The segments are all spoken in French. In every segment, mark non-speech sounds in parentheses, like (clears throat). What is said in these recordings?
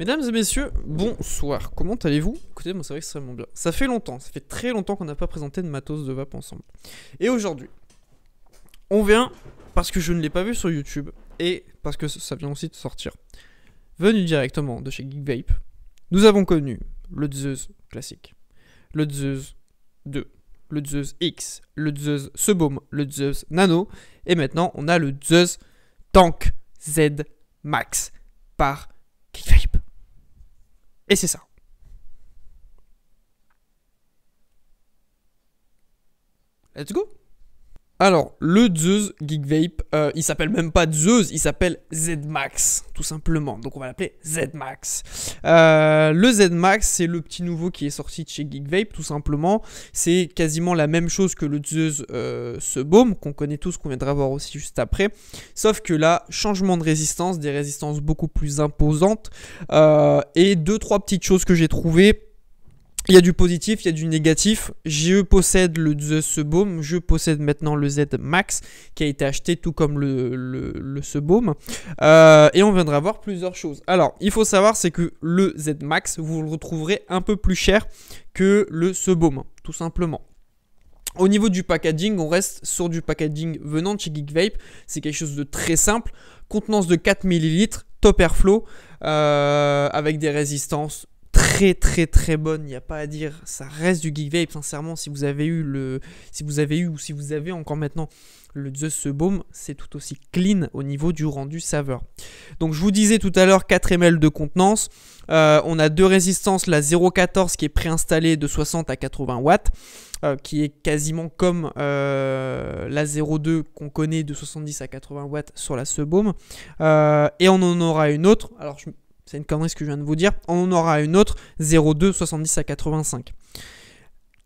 Mesdames et messieurs, bonsoir. Comment allez-vous Écoutez, moi ça va extrêmement bien. Ça fait longtemps, ça fait très longtemps qu'on n'a pas présenté de matos de vape ensemble. Et aujourd'hui, on vient parce que je ne l'ai pas vu sur YouTube et parce que ça vient aussi de sortir. Venu directement de chez Geek nous avons connu le Zeus classique, le Zeus 2, le Zeus X, le Zeus Sebaume, le Zeus Nano et maintenant on a le Zeus Tank Z Max par et c'est ça. Let's go alors, le Zeus Geek Vape, euh, il s'appelle même pas Zeus, il s'appelle Z-Max, tout simplement. Donc, on va l'appeler ZMax. Euh, le Z-Max, c'est le petit nouveau qui est sorti de chez Geek Vape, tout simplement. C'est quasiment la même chose que le Zeus euh, ce baume, qu'on connaît tous, qu'on viendra voir aussi juste après. Sauf que là, changement de résistance, des résistances beaucoup plus imposantes. Euh, et deux, trois petites choses que j'ai trouvées il y a du positif, il y a du négatif. Je possède le The Sebaume, je possède maintenant le Z Max qui a été acheté tout comme le, le, euh, et on viendra voir plusieurs choses. Alors, il faut savoir, c'est que le Z Max, vous le retrouverez un peu plus cher que le Sebaume, tout simplement. Au niveau du packaging, on reste sur du packaging venant de chez Geek Vape. C'est quelque chose de très simple. Contenance de 4 ml, top airflow, euh, avec des résistances très très bonne, il n'y a pas à dire, ça reste du Geek Vape, sincèrement, si vous avez eu le. Si vous avez eu ou si vous avez encore maintenant le The Baume, c'est tout aussi clean au niveau du rendu saveur. Donc je vous disais tout à l'heure 4 ml de contenance. Euh, on a deux résistances, la 0,14 qui est préinstallée de 60 à 80 watts, euh, qui est quasiment comme euh, la 0,2 qu'on connaît de 70 à 80 watts sur la Sebaume. et on en aura une autre. Alors je c'est une connerie ce que je viens de vous dire. On en aura une autre, 0,2, 70 à 85.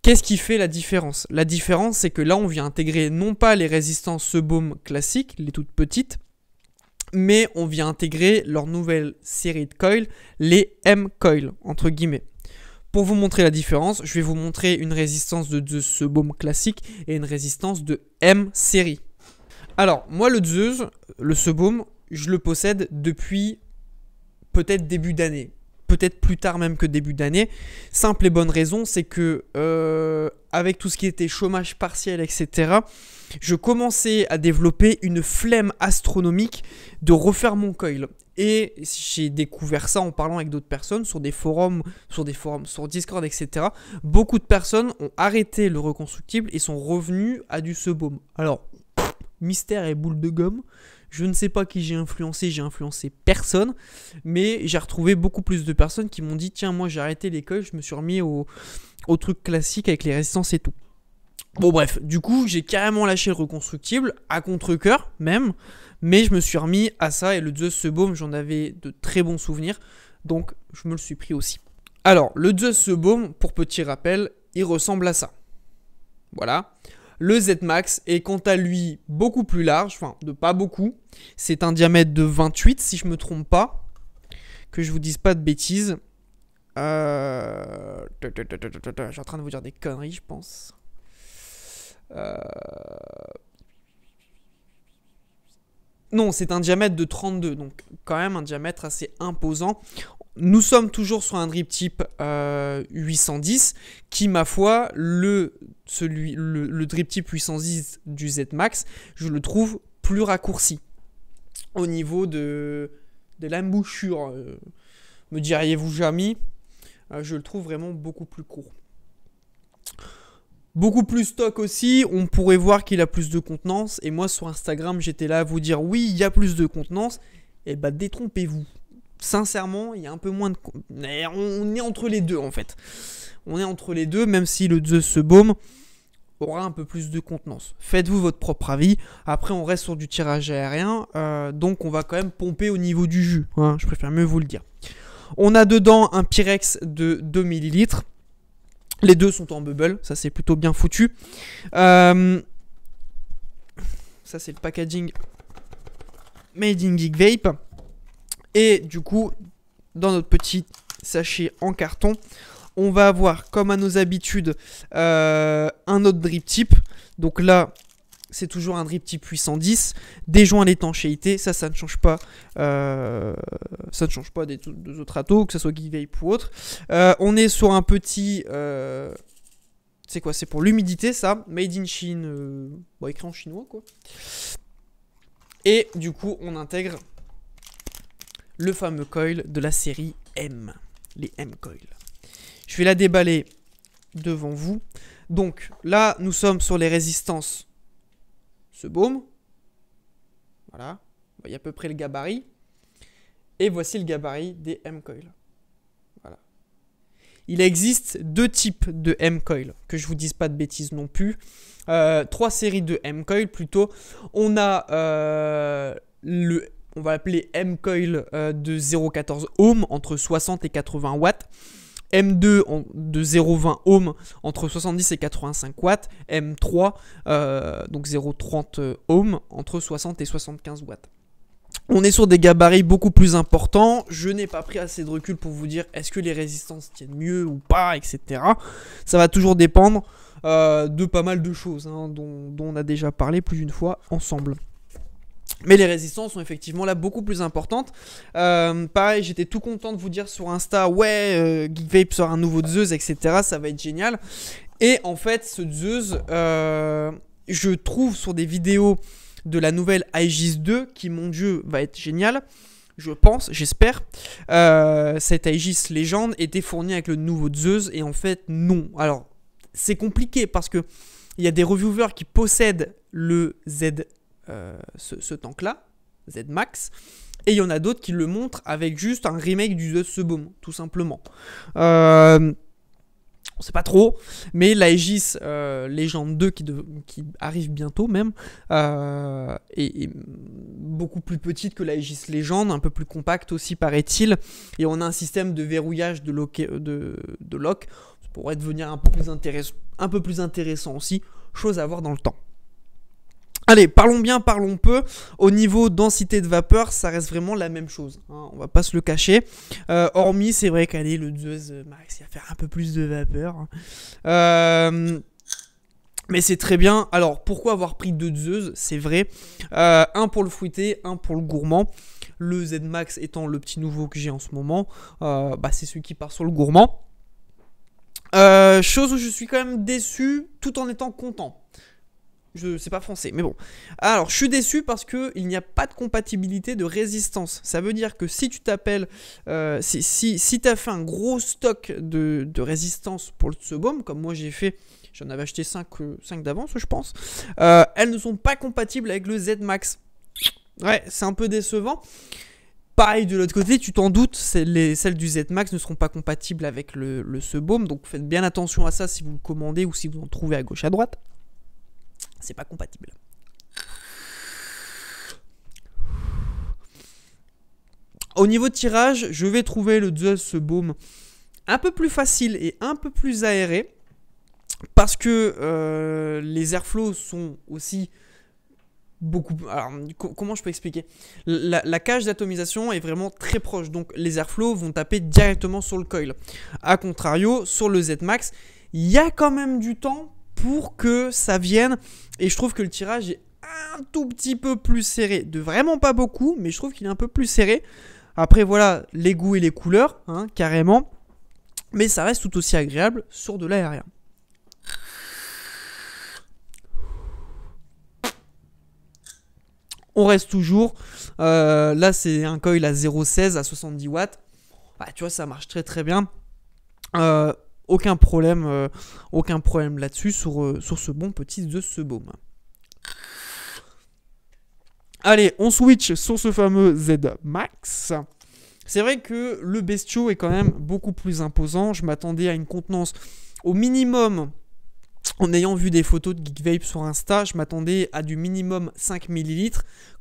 Qu'est-ce qui fait la différence La différence, c'est que là, on vient intégrer non pas les résistances Sebaume classiques, les toutes petites, mais on vient intégrer leur nouvelle série de coils, les M-coils, entre guillemets. Pour vous montrer la différence, je vais vous montrer une résistance de, Zeus Sebaume classique et une résistance de M-série. Alors, moi, le Zeus, le Sebaume, je le possède depuis peut-être début d'année, peut-être plus tard même que début d'année. Simple et bonne raison, c'est que euh, avec tout ce qui était chômage partiel, etc., je commençais à développer une flemme astronomique de refaire mon coil. Et j'ai découvert ça en parlant avec d'autres personnes sur des forums, sur des forums, sur Discord, etc. Beaucoup de personnes ont arrêté le reconstructible et sont revenus à du sebaume. Alors, mystère et boule de gomme. Je ne sais pas qui j'ai influencé, j'ai influencé personne, mais j'ai retrouvé beaucoup plus de personnes qui m'ont dit tiens moi j'ai arrêté l'école, je me suis remis au, au truc classique avec les résistances et tout. Bon bref, du coup j'ai carrément lâché le reconstructible, à contre-coeur même, mais je me suis remis à ça et le Zeus se baume, j'en avais de très bons souvenirs, donc je me le suis pris aussi. Alors le Zeus se baume, pour petit rappel, il ressemble à ça. Voilà. Le Z-Max est quant à lui beaucoup plus large, enfin de pas beaucoup. C'est un diamètre de 28 si je me trompe pas. Que je vous dise pas de bêtises. Euh, je suis en train de vous dire des conneries, je pense. Euh, non, c'est un diamètre de 32, donc quand même un diamètre assez imposant nous sommes toujours sur un drip type 810 euh, qui, ma foi, le, celui, le, drip type 810 du Z Max, je le trouve plus raccourci au niveau de, de l'embouchure. Euh, me diriez-vous jamais euh, Je le trouve vraiment beaucoup plus court. Beaucoup plus stock aussi, on pourrait voir qu'il a plus de contenance. Et moi sur Instagram, j'étais là à vous dire oui, il y a plus de contenance. Et eh bah ben, détrompez-vous sincèrement, il y a un peu moins de. On est entre les deux en fait. On est entre les deux, même si le Zeus se baume aura un peu plus de contenance. Faites-vous votre propre avis. Après, on reste sur du tirage aérien, euh, donc on va quand même pomper au niveau du jus. Hein. je préfère mieux vous le dire. On a dedans un Pyrex de 2 ml. Les deux sont en bubble, ça c'est plutôt bien foutu. Euh, ça c'est le packaging Made in Geek Vape. Et du coup, dans notre petit sachet en carton, on va avoir, comme à nos habitudes, euh, un autre drip type. Donc là, c'est toujours un drip type 810. Des joints à l'étanchéité, ça, ça ne change pas. Euh, ça ne change pas des, autres atos, que ce soit Vape ou autre. Euh, on est sur un petit... c'est quoi C'est pour l'humidité, ça. Made in Chine. bon, écrit en chinois, quoi. Et du coup, on intègre le fameux coil de la série M, les M coils. Je vais la déballer devant vous. Donc là, nous sommes sur les résistances. Ce baume, voilà, y voyez à peu près le gabarit. Et voici le gabarit des M coils. Voilà. Il existe deux types de M coils, que je vous dise pas de bêtises non plus. Euh, trois séries de M coils plutôt. On a euh, le on va appeler M-coil euh, de 0,14 ohm entre 60 et 80 watts. M2 de 0,20 ohm entre 70 et 85 watts, M3 euh, donc 0,30 euh, ohm entre 60 et 75 watts. On est sur des gabarits beaucoup plus importants. Je n'ai pas pris assez de recul pour vous dire est-ce que les résistances tiennent mieux ou pas, etc. Ça va toujours dépendre de pas mal de choses hein, dont, dont on a déjà parlé plus d'une fois ensemble. Mais les résistances sont effectivement là beaucoup plus importantes. Euh, pareil, j'étais tout content de vous dire sur Insta, ouais, euh, Vape sort un nouveau Zeus, etc. Ça va être génial. Et en fait, ce Zeus, euh, je trouve sur des vidéos de la nouvelle Aegis 2, qui, mon dieu, va être génial. Je pense, j'espère. Euh, cette Aegis légende était fournie avec le nouveau Zeus, et en fait, non. Alors, c'est compliqué parce que il y a des reviewers qui possèdent le Z euh, ce, ce tank-là, Z-Max. Et il y en a d'autres qui le montrent avec juste un remake du The Sebum, tout simplement. Euh, on sait pas trop, mais l'Aegis euh, Légende 2 qui, qui, arrive bientôt même euh, est, beaucoup plus petite que l'Aegis Légende, un peu plus compacte aussi paraît-il, et on a un système de verrouillage de lock, de, de lock. ça pourrait devenir un peu plus, un peu plus intéressant aussi, chose à voir dans le temps. Allez, parlons bien, parlons peu. Au niveau densité de vapeur, ça reste vraiment la même chose. On hein, on va pas se le cacher. Euh, hormis, c'est vrai qu'aller le Zeus max, il va faire un peu plus de vapeur. Hein. Euh, mais c'est très bien. Alors, pourquoi avoir pris deux Zeus C'est vrai. Euh, un pour le fruité, un pour le gourmand. Le Z Max étant le petit nouveau que j'ai en ce moment, bah, c'est celui qui part sur le gourmand. chose où je suis quand même déçu tout en étant content. Je sais pas français, mais bon. Alors, je suis déçu parce que il n'y a pas de compatibilité de résistance. Ça veut dire que si tu t'appelles, euh, si, si, tu as fait un gros stock de, résistance pour le baume, comme moi j'ai fait, j'en avais acheté 5, 5 euh, d'avance, je pense, euh, elles ne sont pas compatibles avec le Z Max. Ouais, c'est un peu décevant. Pareil de l'autre côté, tu t'en doutes, celles du Z Max ne seront pas compatibles avec le, le Sebaume, donc faites bien attention à ça si vous le commandez ou si vous en trouvez à gauche à droite. C'est pas compatible. Au niveau de tirage, je vais trouver le Zeus Boom un peu plus facile et un peu plus aéré. Parce que euh, les airflows sont aussi beaucoup. Alors, comment je peux expliquer la, la, cage d'atomisation est vraiment très proche, donc les airflows vont taper directement sur le coil. A contrario, sur le Z-Max, il y a quand même du temps pour que ça vienne. Et je trouve que le tirage est un tout petit peu plus serré. De vraiment pas beaucoup, mais je trouve qu'il est un peu plus serré. Après, voilà, les goûts et les couleurs, hein, carrément. Mais ça reste tout aussi agréable sur de l'aérien. On reste toujours. Euh, là, c'est un coil à 0,16 à 70 watts. Bah, tu vois, ça marche très très bien. Euh, aucun problème, euh, aucun problème là-dessus sur, euh, sur, ce bon petit de ce baume. Allez, on switch sur ce fameux Z Max. C'est vrai que le bestiau est quand même beaucoup plus imposant. Je m'attendais à une contenance au minimum en ayant vu des photos de Geek Vape sur Insta, je m'attendais à du minimum 5 ml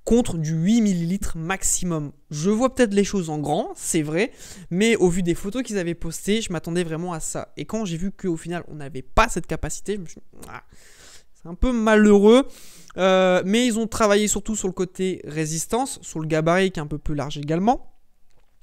contre du 8 ml maximum. Je vois peut-être les choses en grand, c'est vrai, mais au vu des photos qu'ils avaient postées, je m'attendais vraiment à ça. Et quand j'ai vu qu'au final on n'avait pas cette capacité, je me suis dit, ah, c'est un peu malheureux. Euh, mais ils ont travaillé surtout sur le côté résistance, sur le gabarit qui est un peu plus large également.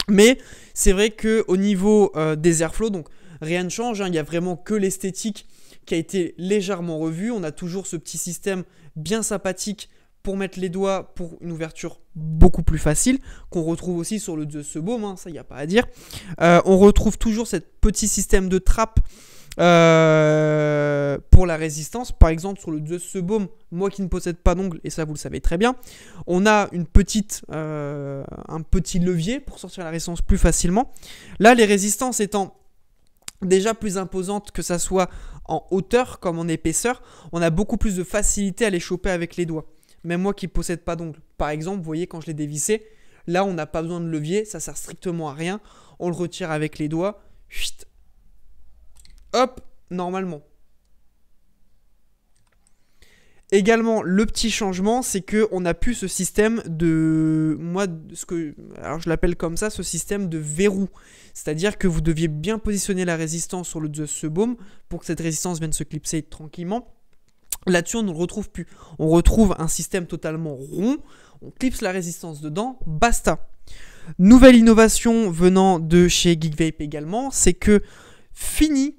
Mais c'est vrai qu'au niveau euh, des airflow, donc rien ne change, hein. il n'y a vraiment que l'esthétique qui a été légèrement revu. On a toujours ce petit système bien sympathique pour mettre les doigts pour une ouverture beaucoup plus facile, qu'on retrouve aussi sur le de ce baume, hein, ça il n'y a pas à dire. Euh, on retrouve toujours ce petit système de trappe euh, pour la résistance. Par exemple, sur le de ce baume, moi qui ne possède pas d'ongle, et ça vous le savez très bien, on a une petite, euh, un petit levier pour sortir la résistance plus facilement. Là, les résistances étant déjà plus imposante que ça soit en hauteur comme en épaisseur, on a beaucoup plus de facilité à les choper avec les doigts. Même moi qui ne possède pas d'ongles. Par exemple, vous voyez quand je l'ai dévissé, là on n'a pas besoin de levier, ça sert strictement à rien. On le retire avec les doigts. Hop, normalement. Également, le petit changement, c'est que on a plus ce système de, moi, ce que, alors je l'appelle comme ça, ce système de verrou. C'est-à-dire que vous deviez bien positionner la résistance sur le Zeus baume pour que cette résistance vienne se clipser tranquillement. Là-dessus, on ne le retrouve plus. On retrouve un système totalement rond, on clipse la résistance dedans, basta. Nouvelle innovation venant de chez GeekVape également, c'est que fini,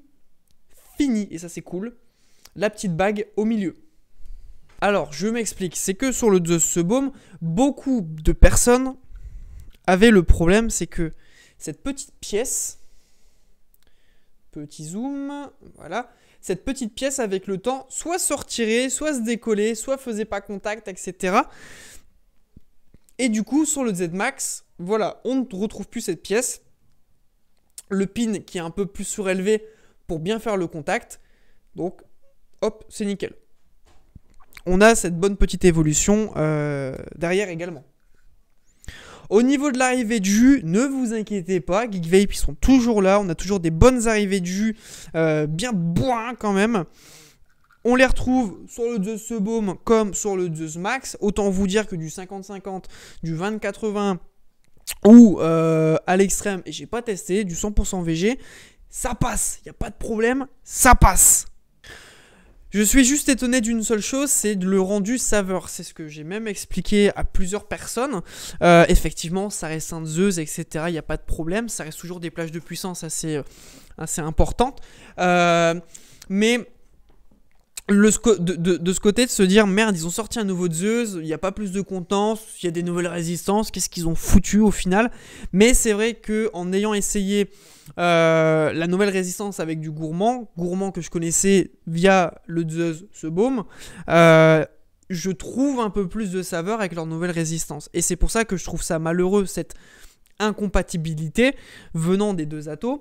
fini, et ça c'est cool, la petite bague au milieu. Alors, je m'explique. C'est que sur le Zeus Sebaume, beaucoup de personnes avaient le problème, c'est que cette petite pièce, petit zoom, voilà, cette petite pièce avec le temps, soit sortirait, soit se décollait, soit faisait pas contact, etc. Et du coup, sur le Z-Max, voilà, on ne retrouve plus cette pièce. Le pin qui est un peu plus surélevé pour bien faire le contact. Donc, hop, c'est nickel on a cette bonne petite évolution euh, derrière également. Au niveau de l'arrivée de jus, ne vous inquiétez pas, Vape, ils sont toujours là, on a toujours des bonnes arrivées de jus, euh, bien bois hein, quand même. On les retrouve sur le Zeus Baume comme sur le Zeus Max, autant vous dire que du 50-50, du 20-80 ou euh, à l'extrême, et j'ai pas testé, du 100% VG, ça passe, il n'y a pas de problème, ça passe. Je suis juste étonné d'une seule chose, c'est le rendu saveur. C'est ce que j'ai même expliqué à plusieurs personnes. Euh, effectivement, ça reste Zeus, etc. Il n'y a pas de problème. Ça reste toujours des plages de puissance assez, euh, assez importantes. Euh, mais de, ce côté de se dire merde ils ont sorti un nouveau Zeus, il n'y a pas plus de contenance, il y a des nouvelles résistances, qu'est-ce qu'ils ont foutu au final Mais c'est vrai que en ayant essayé euh, la nouvelle résistance avec du gourmand, gourmand que je connaissais via le Zeus, ce baume, euh, je trouve un peu plus de saveur avec leur nouvelle résistance. Et c'est pour ça que je trouve ça malheureux cette incompatibilité venant des deux atos.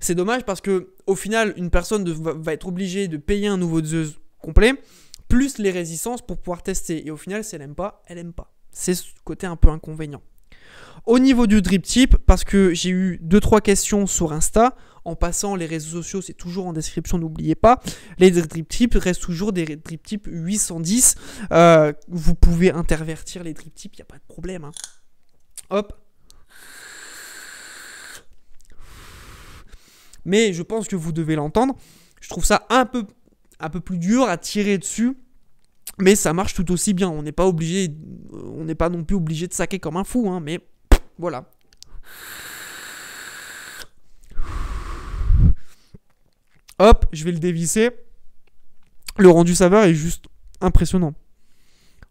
C'est dommage parce que au final, une personne va, être obligée de payer un nouveau Zeus complet, plus les résistances pour pouvoir tester. Et au final, si elle n'aime pas, elle aime pas. C'est ce côté un peu inconvénient. Au niveau du drip tip, parce que j'ai eu 2-3 questions sur Insta, en passant les réseaux sociaux, c'est toujours en description, n'oubliez pas. Les drip tips restent toujours des drip tips 810. Euh, vous pouvez intervertir les drip tips, il n'y a pas de problème. Hein. Hop, mais je pense que vous devez l'entendre. Je trouve ça un peu, un peu plus dur à tirer dessus mais ça marche tout aussi bien. On n'est pas obligé, on n'est pas non plus obligé de saquer comme un fou, hein, mais voilà. Hop, je vais le dévisser. Le rendu saveur est juste impressionnant.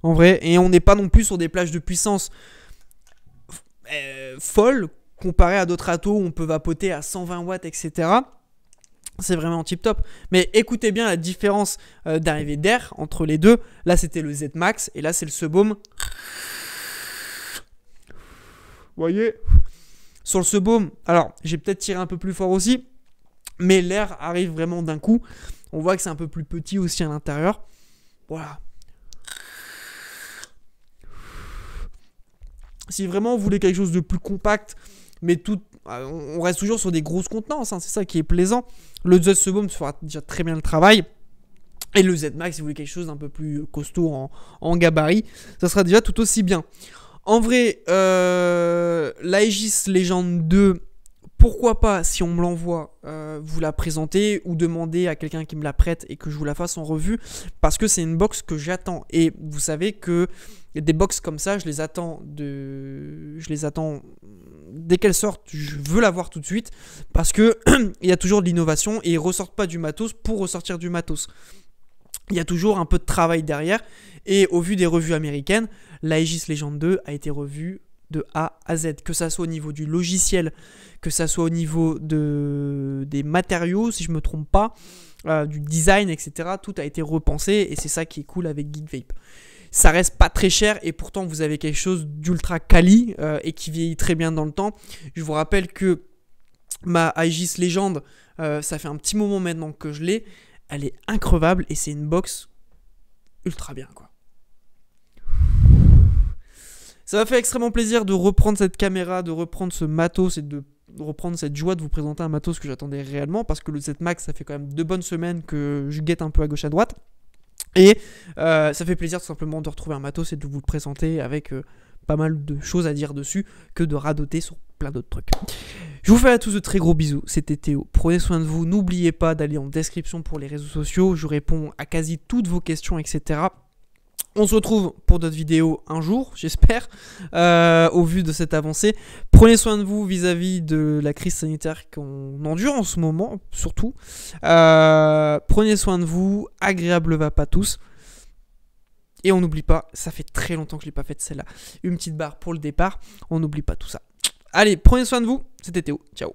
En vrai, et on n'est pas non plus sur des plages de puissance euh, folles comparé à d'autres atos où on peut vapoter à 120 watts, etc. C'est vraiment tip top. Mais écoutez bien la différence euh, d'arrivée d'air entre les deux. Là, c'était le Z Max et là, c'est le Sebaume. Vous voyez Sur le Sebaume, alors j'ai peut-être tiré un peu plus fort aussi, mais l'air arrive vraiment d'un coup. On voit que c'est un peu plus petit aussi à l'intérieur. Voilà. Si vraiment vous voulez quelque chose de plus compact, mais tout, euh, on reste toujours sur des grosses contenances. Hein, c'est ça qui est plaisant. Le Z fera déjà très bien le travail. Et le Z-Max, si vous voulez quelque chose d'un peu plus costaud en, gabarit, ça sera déjà tout aussi bien. En vrai, euh, l'Aegis Legend 2, pourquoi pas, si on me l'envoie, euh, vous la présenter ou demander à quelqu'un qui me la prête et que je vous la fasse en revue, parce que c'est une box que j'attends. Et vous savez que des box comme ça, je les attends de, je les attends dès qu'elles sortent, je veux la voir tout de suite, parce que (clears throat) il y a toujours de l'innovation et ils ressortent pas du matos pour ressortir du matos. Il y a toujours un peu de travail derrière. Et au vu des revues américaines, la Aegis Legend 2 a été revue de A à Z, que ça soit au niveau du logiciel, que ça soit au niveau de, des matériaux, si je me trompe pas, euh, du design, etc. Tout a été repensé et c'est ça qui est cool avec GeekVape. Ça reste pas très cher et pourtant vous avez quelque chose d'ultra quali euh, et qui vieillit très bien dans le temps. Je vous rappelle que ma Aegis Légende, euh, ça fait un petit moment maintenant que je l'ai, elle est increvable et c'est une box ultra bien quoi. Ça m'a fait extrêmement plaisir de reprendre cette caméra, de reprendre ce matos et de reprendre cette joie de vous présenter un matos que j'attendais réellement parce que le 7 Max, ça fait quand même deux bonnes semaines que je guette un peu à gauche à droite. Et euh, ça fait plaisir tout simplement de retrouver un matos et de vous le présenter avec euh, pas mal de choses à dire dessus que de radoter sur plein d'autres trucs. Je vous fais à tous de très gros bisous, c'était Théo. Prenez soin de vous, n'oubliez pas d'aller en description pour les réseaux sociaux, je réponds à quasi toutes vos questions, etc. On se retrouve pour d'autres vidéos un jour, (laughs) j'espère, euh, au vu de cette avancée. Prenez soin de vous vis-à-vis de la crise sanitaire qu'on endure en ce moment, surtout. Euh, prenez soin de vous, agréable va pas tous. Et on n'oublie pas, ça fait très longtemps que je l'ai pas fait celle-là. Une petite barre pour le départ, on n'oublie pas tout ça. Allez, prenez soin de vous, c'était Théo, ciao.